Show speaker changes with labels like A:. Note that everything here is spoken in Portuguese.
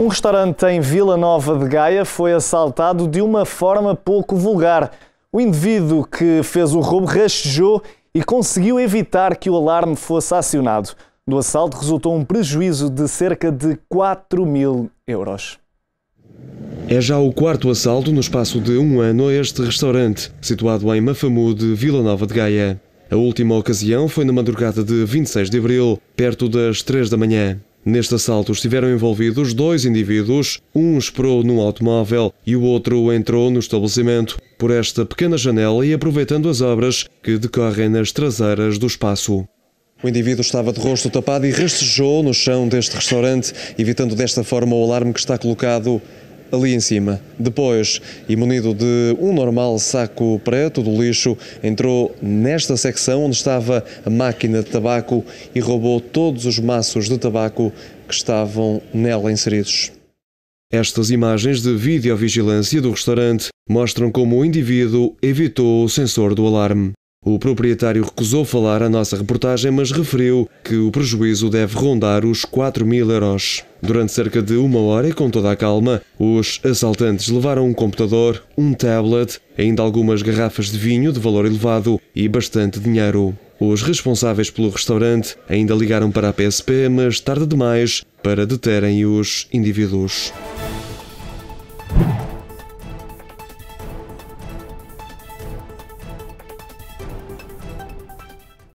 A: Um restaurante em Vila Nova de Gaia foi assaltado de uma forma pouco vulgar. O indivíduo que fez o roubo rastejou e conseguiu evitar que o alarme fosse acionado. Do assalto resultou um prejuízo de cerca de 4 mil euros.
B: É já o quarto assalto no espaço de um ano a este restaurante, situado em Mafamude, Vila Nova de Gaia. A última ocasião foi na madrugada de 26 de abril, perto das 3 da manhã. Neste assalto estiveram envolvidos dois indivíduos, um esperou num automóvel e o outro entrou no estabelecimento por esta pequena janela e aproveitando as obras que decorrem nas traseiras do espaço. O indivíduo estava de rosto tapado e rastejou no chão deste restaurante, evitando desta forma o alarme que está colocado ali em cima. Depois, e munido de um normal saco preto do lixo, entrou nesta secção onde estava a máquina de tabaco e roubou todos os maços de tabaco que estavam nela inseridos. Estas imagens de videovigilância do restaurante mostram como o indivíduo evitou o sensor do alarme. O proprietário recusou falar à nossa reportagem, mas referiu que o prejuízo deve rondar os 4 mil euros. Durante cerca de uma hora e com toda a calma, os assaltantes levaram um computador, um tablet, ainda algumas garrafas de vinho de valor elevado e bastante dinheiro. Os responsáveis pelo restaurante ainda ligaram para a PSP, mas tarde demais para deterem os indivíduos.